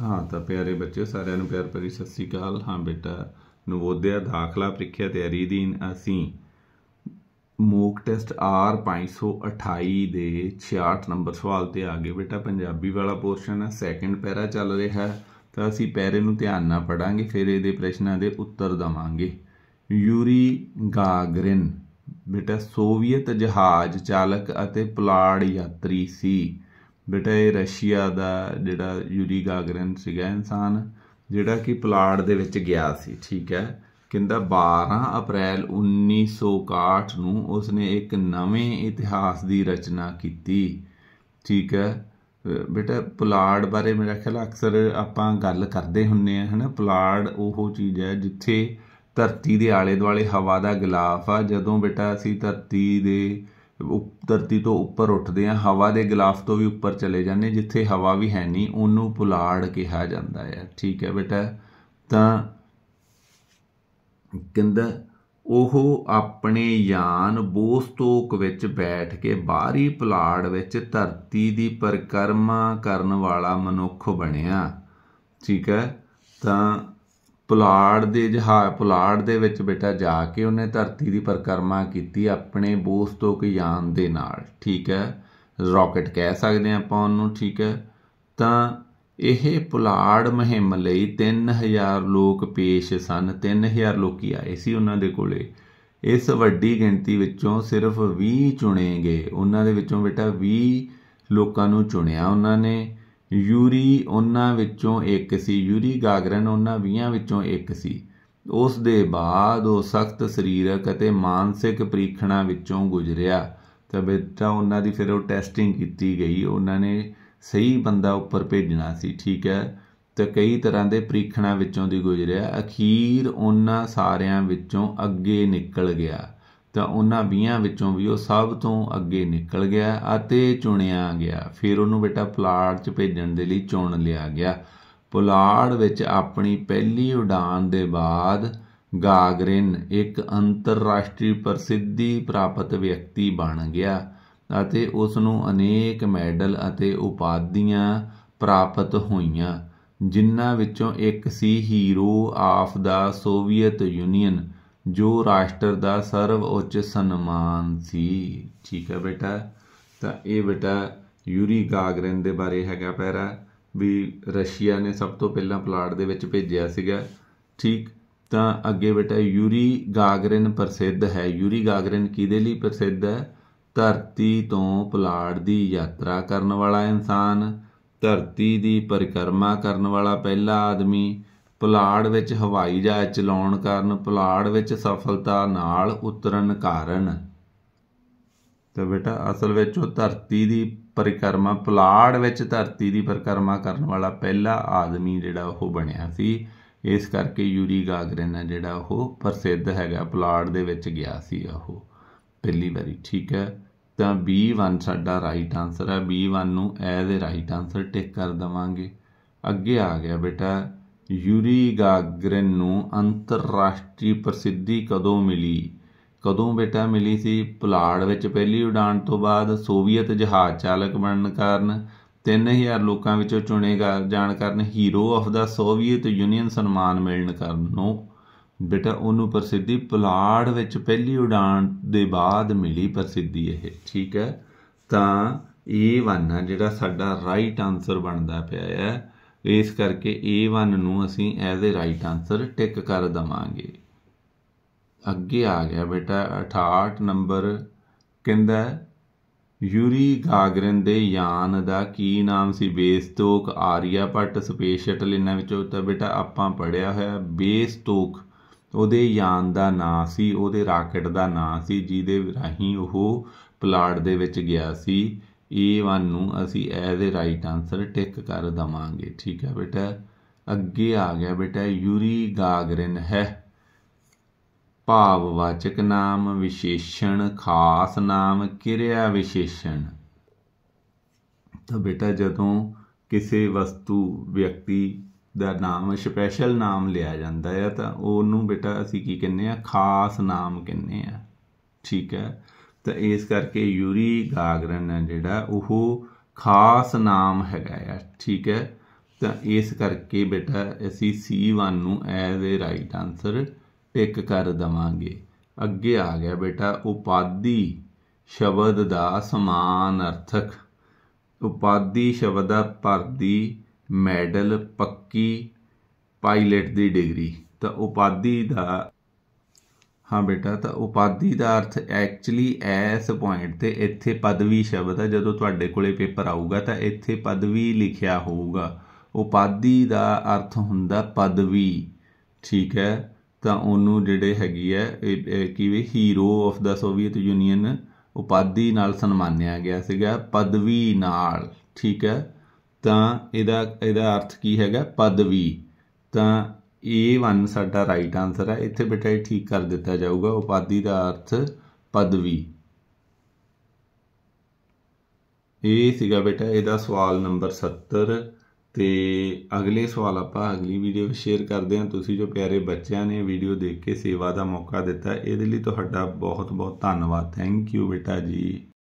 ਹਾਂ ਤਾਂ ਪਿਆਰੇ ਬੱਚੇ ਸਾਰਿਆਂ ਨੂੰ ਪਿਆਰ ਭਰੀ ਸਤਿ ਸ੍ਰੀ ਅਕਾਲ ਹਾਂ ਬੇਟਾ ਨਵੋਦਿਆ ਦਾਖਲਾ ਪ੍ਰੀਖਿਆ ਤਿਆਰੀ ਦੀ ਅਸੀਂ ਮੋਕ ਟੈਸਟ ਆਰ 528 ਦੇ 66 ਨੰਬਰ ਸਵਾਲ ਤੇ ਆ ਗਏ ਬੇਟਾ ਪੰਜਾਬੀ ਵਾਲਾ ਪੋਰਸ਼ਨ ਹੈ ਸੈਕੰਡ ਪੈਰਾ ਚੱਲ ਰਿਹਾ ਤਾਂ ਅਸੀਂ ਪੈਰੇ ਨੂੰ ਧਿਆਨ ਨਾਲ ਪੜਾਂਗੇ ਫਿਰ ਇਹਦੇ ਪ੍ਰਸ਼ਨਾਂ ਦੇ ਉੱਤਰ ਦਵਾਂਗੇ ਯੂਰੀ ਗਾਗਰਿਨ ਬੇਟਾ ਸੋਵੀਅਤ ਜਹਾਜ਼ ਚਾਲਕ ਅਤੇ ਪੁਲਾੜ ਯਾਤਰੀ ਸੀ ਬੇਟਾ ਇਹ ਰਸ਼ੀਆ ਦਾ ਜਿਹੜਾ ਯੂਰੀ ਗਾਗਰਨ ਸੀਗਾ ਇਨਸਾਨ ਜਿਹੜਾ ਕਿ ਪਲਾੜ ਦੇ ਵਿੱਚ ਗਿਆ ਸੀ ਠੀਕ ਹੈ ਕਹਿੰਦਾ 12 ਅਪ੍ਰੈਲ 1961 ਨੂੰ ਉਸਨੇ ਇੱਕ ਨਵੇਂ ਇਤਿਹਾਸ ਦੀ ਰਚਨਾ ਕੀਤੀ ਠੀਕ ਹੈ ਬੇਟਾ ਪੁਲਾੜ ਬਾਰੇ ਮੇਰਾ ਖਿਆਲ ਅਕਸਰ ਆਪਾਂ ਗੱਲ ਕਰਦੇ ਹੁੰਨੇ ਆ ਹਨਾ ਪੁਲਾੜ ਉਹ ਚੀਜ਼ ਹੈ ਜਿੱਥੇ ਧਰਤੀ ਦੇ ਆਲੇ ਦੁਆਲੇ ਹਵਾ ਦਾ ਗਿਲਾਫ ਆ ਜਦੋਂ ਬੇਟਾ ਅਸੀਂ ਧਰਤੀ ਦੇ ਧਰਤੀ ਤੋਂ ਉੱਪਰ ਉੱਠਦੇ ਆ ਹਵਾ ਦੇ ਗਿਲਾਫ ਤੋਂ ਵੀ ਉੱਪਰ ਚਲੇ ਜਾਂਦੇ ਜਿੱਥੇ ਹਵਾ ਵੀ ਹੈ ਨਹੀਂ ਉਹਨੂੰ ਪੁਲਾੜ ਕਿਹਾ ਜਾਂਦਾ ਹੈ ਠੀਕ ਹੈ ਬੇਟਾ ਤਾਂ ਕਹਿੰਦਾ ਉਹ ਆਪਣੇ ਯਾਨ ਬੋਸਤੋਕ ਵਿੱਚ ਬੈਠ ਕੇ ਬਾਹਰੀ ਪੁਲਾੜ ਵਿੱਚ ਧਰਤੀ ਦੀ ਪਰਕਰਮਾ ਕਰਨ ਵਾਲਾ ਮਨੁੱਖ ਬਣਿਆ ਠੀਕ ਹੈ ਤਾਂ ਪੁਲਾੜ ਦੇ ਜਹਾਜ਼ ਪੁਲਾੜ ਦੇ ਵਿੱਚ ਬੇਟਾ ਜਾ ਕੇ ਉਹਨੇ ਧਰਤੀ ਦੀ ਪਰਕਰਮਾ ਕੀਤੀ ਆਪਣੇ ਬੋਸਤੋਕ ਯਾਨ ਦੇ ਨਾਲ ਠੀਕ ਹੈ ਰਾਕਟ ਕਹਿ ਸਕਦੇ ਆਪਾਂ ਉਹਨੂੰ ਠੀਕ ਹੈ ਤਾਂ ਇਹ ਪੁਲਾੜ ਮਹਿਮ ਲਈ 3000 ਲੋਕ ਪੇਸ਼ ਸਨ 3000 ਲੋਕੀ ਆਏ ਸੀ ਉਹਨਾਂ ਦੇ ਕੋਲੇ ਇਸ ਵੱਡੀ ਗਿਣਤੀ ਵਿੱਚੋਂ ਸਿਰਫ 20 ਚੁਣੇ ਗਏ ਉਹਨਾਂ ਦੇ ਵਿੱਚੋਂ ਬੇਟਾ 20 ਲੋਕਾਂ ਨੂੰ ਚੁਣਿਆ ਉਹਨਾਂ ਨੇ ਯੂਰੀ ਉਹਨਾਂ ਵਿੱਚੋਂ ਇੱਕ ਸੀ ਯੂਰੀ ਗਾਗਰਨ ਉਹਨਾਂ 20 ਵਿੱਚੋਂ ਇੱਕ ਸੀ ਉਸ ਦੇ ਬਾਅਦ ਉਹ ਸਖਤ ਸਰੀਰਕ ਅਤੇ ਮਾਨਸਿਕ ਪ੍ਰੀਖਣਾ ਵਿੱਚੋਂ ਗੁਜ਼ਰਿਆ ਤਾਂ ਬੇਟਾ ਉਹਨਾਂ ਦੀ ਫਿਰ ਉਹ ਟੈਸਟਿੰਗ ਕੀਤੀ ਗਈ ਉਹਨਾਂ ਨੇ ਸਹੀ ਬੰਦਾ ਉੱਪਰ ਭੇਜਣਾ ਸੀ ਠੀਕ ਹੈ ਤੇ ਕਈ ਤਰ੍ਹਾਂ ਦੇ ਪ੍ਰੀਖਣਾ ਵਿੱਚੋਂ ਦੀ ਗੁਜ਼ਰਿਆ ਅਖੀਰ ਉਹਨਾਂ ਸਾਰਿਆਂ ਵਿੱਚੋਂ ਅੱਗੇ ਨਿਕਲ ਗਿਆ ਤਾਂ ਉਹਨਾਂ 20 ਵਿੱਚੋਂ ਵੀ ਉਹ ਸਭ ਤੋਂ ਅੱਗੇ ਨਿਕਲ ਗਿਆ ਅਤੇ ਚੁਣਿਆ ਗਿਆ ਫਿਰ ਉਹਨੂੰ ਬੇਟਾ ਪੁਲਾੜ 'ਚ ਭੇਜਣ ਦੇ ਲਈ ਚੁਣ ਲਿਆ ਗਿਆ ਪੁਲਾੜ ਵਿੱਚ ਆਪਣੀ ਪਹਿਲੀ ਉਡਾਨ ਦੇ ਬਾਅਦ ਗਾਗਰਿਨ ਇੱਕ ਅੰਤਰਰਾਸ਼ਟਰੀ ਪ੍ਰਸਿੱਧੀ ਪ੍ਰਾਪਤ ਵਿਅਕਤੀ ਬਣ ਗਿਆ ਅਤੇ ਉਸ ਨੂੰ ਅਨੇਕ ਮੈਡਲ ਅਤੇ ਉਪਾਧੀਆਂ ਪ੍ਰਾਪਤ ਹੋਈਆਂ ਜਿਨ੍ਹਾਂ ਵਿੱਚੋਂ ਇੱਕ ਸੀ ਹੀਰੋ ਆਫ ਦਾ ਸੋਵੀਅਤ ਯੂਨੀਅਨ ਜੋ ਰਾਸ਼ਟਰ ਦਾ ਸਰਵ ਉੱਚ ਸਨਮਾਨ ਸੀ ਠੀਕ ਹੈ ਬੇਟਾ ਤਾਂ ਇਹ ਬੇਟਾ ਯੂਰੀ ਗਾਗਰਿਨ ਦੇ ਬਾਰੇ ਹੈਗਾ ਪੈਰਾ ਵੀ ਰਸ਼ੀਆ ਨੇ ਸਭ ਤੋਂ ਪਹਿਲਾਂ ਪਲਾਟ ਦੇ ਵਿੱਚ ਭੇਜਿਆ ਸੀਗਾ ਠੀਕ ਤਾਂ ਅੱਗੇ ਬੇਟਾ ਯੂਰੀ ਗਾਗਰਿਨ ਪ੍ਰਸਿੱਧ ਹੈ ਯੂਰੀ ਗਾਗਰਿਨ ਕਿਹਦੇ ਲਈ ਪ੍ਰਸਿੱਧ ਹੈ ਧਰਤੀ ਤੋਂ ਪਲਾਟ ਦੀ ਯਾਤਰਾ ਕਰਨ ਵਾਲਾ ਇਨਸਾਨ ਧਰਤੀ ਦੀ ਪਰਿਕਰਮਾ ਕਰਨ ਵਾਲਾ ਪਹਿਲਾ ਆਦਮੀ ਪੁਲਾੜ ਵਿੱਚ ਹਵਾਈ ਜਹਾਜ਼ ਚਲਾਉਣ ਕਾਰਨ ਪੁਲਾੜ ਵਿੱਚ ਸਫਲਤਾ ਨਾਲ ਉਤਰਨ ਕਾਰਨ ਤੇ ਬੇਟਾ ਅਸਲ ਵਿੱਚ ਉਹ ਧਰਤੀ ਦੀ ਪਰਿਕਰਮਾ ਪੁਲਾੜ ਵਿੱਚ ਧਰਤੀ ਦੀ ਪਰਿਕਰਮਾ ਕਰਨ ਵਾਲਾ ਪਹਿਲਾ ਆਦਮੀ ਜਿਹੜਾ ਉਹ ਬਣਿਆ ਸੀ ਇਸ ਕਰਕੇ ਯੂਰੀ ਗਾਗਰਿਨ ਹੈ ਜਿਹੜਾ ਉਹ ਪ੍ਰਸਿੱਧ ਹੈਗਾ ਪੁਲਾੜ ਦੇ ਵਿੱਚ ਗਿਆ ਸੀ ਉਹ ਪਹਿਲੀ ਵਾਰੀ ਠੀਕ ਹੈ ਤਾਂ B1 ਸਾਡਾ ਰਾਈਟ ਆਨਸਰ ਹੈ B1 ਨੂੰ ਐ ਦੇ ਰਾਈਟ ਆਨਸਰ ਟਿਕ ਕਰ ਦਵਾਂਗੇ ਅੱਗੇ ਆ ਗਿਆ ਬੇਟਾ ਯੂਰੀ ਗਾਗਰਿਨ ਨੂੰ ਅੰਤਰਰਾਸ਼ਟਰੀ ਪ੍ਰਸਿੱਧੀ ਕਦੋਂ ਮਿਲੀ ਕਦੋਂ ਬੇਟਾ ਮਿਲੀ ਸੀ ਪੁਲਾੜ ਵਿੱਚ ਪਹਿਲੀ ਉਡਾਨ ਤੋਂ ਬਾਅਦ ਸੋਵੀਅਤ ਜਹਾਜ਼ ਚਾਲਕ ਬਣਨ ਕਾਰਨ 3000 ਲੋਕਾਂ ਵਿੱਚੋਂ ਚੁਣੇ ਜਾਣ ਕਰਨ ਹੀਰੋ ਆਫ ਦਾ ਸੋਵੀਅਤ ਯੂਨੀਅਨ ਸਨਮਾਨ ਮਿਲਣ ਕਾਰਨ ਨੂੰ ਬੇਟਾ ਉਹਨੂੰ ਪ੍ਰਸਿੱਧੀ ਪੁਲਾੜ ਵਿੱਚ ਪਹਿਲੀ ਉਡਾਨ ਦੇ ਬਾਅਦ ਮਿਲੀ ਪ੍ਰਸਿੱਧੀ ਇਹ ਠੀਕ ਹੈ ਤਾਂ ਇਹ ਵਨ ਜਿਹੜਾ ਸਾਡਾ ਰਾਈਟ ਆਨਸਰ ਬਣਦਾ ਪਿਆ ਹੈ ਇਸ ਕਰਕੇ A1 ਨੂੰ ਅਸੀਂ as a right answer tick ਕਰ ਦਵਾਂਗੇ ਅੱਗੇ ਆ ਗਿਆ ਬੇਟਾ 68 ਨੰਬਰ ਕਹਿੰਦਾ ਯੂਰੀ ਗਾਗਰਨ ਦੇ ਯਾਨ ਦਾ ਕੀ ਨਾਮ ਸੀ ਬੇਸਟੋਕ ਆਰੀਆਪਟ ਸਪੇਸ ਸ਼ਟਲ ਇਹਨਾਂ ਵਿੱਚੋਂ ਤਾਂ ਬੇਟਾ ਆਪਾਂ ਪੜਿਆ ਹੋਇਆ ਬੇਸਟੋਕ ਉਹਦੇ ਯਾਨ ਦਾ ਨਾਂ ਸੀ ਉਹਦੇ ਰਾਕਟ ਦਾ ਨਾਂ ਸੀ ਜਿਹਦੇ ਰਾਹੀਂ ਉਹ ਪਲਾਟ ਦੇ ਵਿੱਚ ਗਿਆ ਸੀ A1 ਨੂੰ ਅਸੀਂ as a right answer tick ਕਰ ਦਵਾਂਗੇ ਠੀਕ ਹੈ ਬੇਟਾ ਅੱਗੇ ਆ ਗਿਆ ਬੇਟਾ ਯੂਰੀ ਗਾਗਰਿਨ ਹੈ ਭਾਵਵਾਚਕ ਨਾਮ ਵਿਸ਼ੇਸ਼ਣ ਖਾਸ ਨਾਮ ਕਿਰਿਆ ਵਿਸ਼ੇਸ਼ਣ ਤਾਂ ਬੇਟਾ ਜਦੋਂ ਕਿਸੇ ਵਸਤੂ ਵਿਅਕਤੀ ਦਾ ਨਾਮ ਸਪੈਸ਼ਲ ਨਾਮ ਲਿਆ ਜਾਂਦਾ ਹੈ ਤਾਂ ਉਹਨੂੰ ਬੇਟਾ ਅਸੀਂ ਕੀ ਕਹਿੰਦੇ ਆ ਖਾਸ ਨਾਮ ਕਹਿੰਦੇ ਆ ਠੀਕ ਹੈ ਤਾਂ ਇਸ ਕਰਕੇ ਯੂਰੀ ਗਾਗਰਨ ਹੈ ਜਿਹੜਾ ਉਹ ਖਾਸ ਨਾਮ ਹੈਗਾ ਆ ਠੀਕ ਹੈ ਤਾਂ ਇਸ ਕਰਕੇ ਬੇਟਾ ਅਸੀਂ C1 ਨੂੰ as a right answer tick ਕਰ ਦਵਾਂਗੇ ਅੱਗੇ ਆ ਗਿਆ ਬੇਟਾ ਉਪਾਦੀ ਸ਼ਬਦ ਦਾ ਸਮਾਨ ਅਰਥਕ ਉਪਾਦੀ ਸ਼ਬਦ ਦਾ ਪਰਦੀ ਮੈਡਲ ਪੱਕੀ ਪਾਇਲਟ ਦੀ ਡਿਗਰੀ ਤਾਂ ਉਪਾਦੀ ਦਾ ਹਾਂ ਬੇਟਾ ਤਾਂ ਉਪਾਧੀ ਦਾ ਅਰਥ ਐਕਚੁਅਲੀ ਐਸ ਪੁਆਇੰਟ ਤੇ ਇੱਥੇ ਪਦਵੀ ਸ਼ਬਦ ਹੈ ਜਦੋਂ ਤੁਹਾਡੇ ਕੋਲੇ ਪੇਪਰ ਆਊਗਾ ਤਾਂ ਇੱਥੇ ਪਦਵੀ ਲਿਖਿਆ ਹੋਊਗਾ ਉਪਾਧੀ ਦਾ ਅਰਥ ਹੁੰਦਾ ਪਦਵੀ ਠੀਕ ਹੈ ਤਾਂ ਉਹਨੂੰ ਜਿਹੜੇ ਹੈਗੀ ਹੈ ਕਿਵੇਂ ਹੀਰੋ ਆਫ ਦਾ ਸੋਵੀਅਤ ਯੂਨੀਅਨ ਉਪਾਧੀ ਨਾਲ ਸਨਮਾਨਿਆ ਗਿਆ ਸੀਗਾ ਪਦਵੀ ਨਾਲ ਠੀਕ ਹੈ ਤਾਂ ਇਹਦਾ ਇਹਦਾ ਅਰਥ ਕੀ ਹੈਗਾ ਪਦਵੀ ਤਾਂ A1 ਸਾਡਾ ਰਾਈਟ ਆਨਸਰ ਹੈ ਇੱਥੇ ਬੇਟਾ ਇਹ ਠੀਕ ਕਰ ਦਿੱਤਾ ਜਾਊਗਾ ਉਪਾਧੀ ਦਾ ਅਰਥ ਪਦਵੀ ਇਹ ਸੀਗਾ ਬੇਟਾ ਇਹਦਾ ਸਵਾਲ ਨੰਬਰ 70 ਤੇ ਅਗਲੇ ਸਵਾਲ ਆਪਾਂ ਅਗਲੀ ਵੀਡੀਓ ਵਿੱਚ ਸ਼ੇਅਰ ਕਰਦੇ ਹਾਂ ਤੁਸੀਂ ਜੋ ਪਿਆਰੇ ਬੱਚਿਆਂ ਨੇ ਵੀਡੀਓ ਦੇਖ ਕੇ ਸੇਵਾ ਦਾ ਮੌਕਾ ਦਿੱਤਾ ਇਹਦੇ ਲਈ ਤੁਹਾਡਾ ਬਹੁਤ ਬਹੁਤ ਧੰਨਵਾਦ ਥੈਂਕ ਯੂ ਬੇਟਾ ਜੀ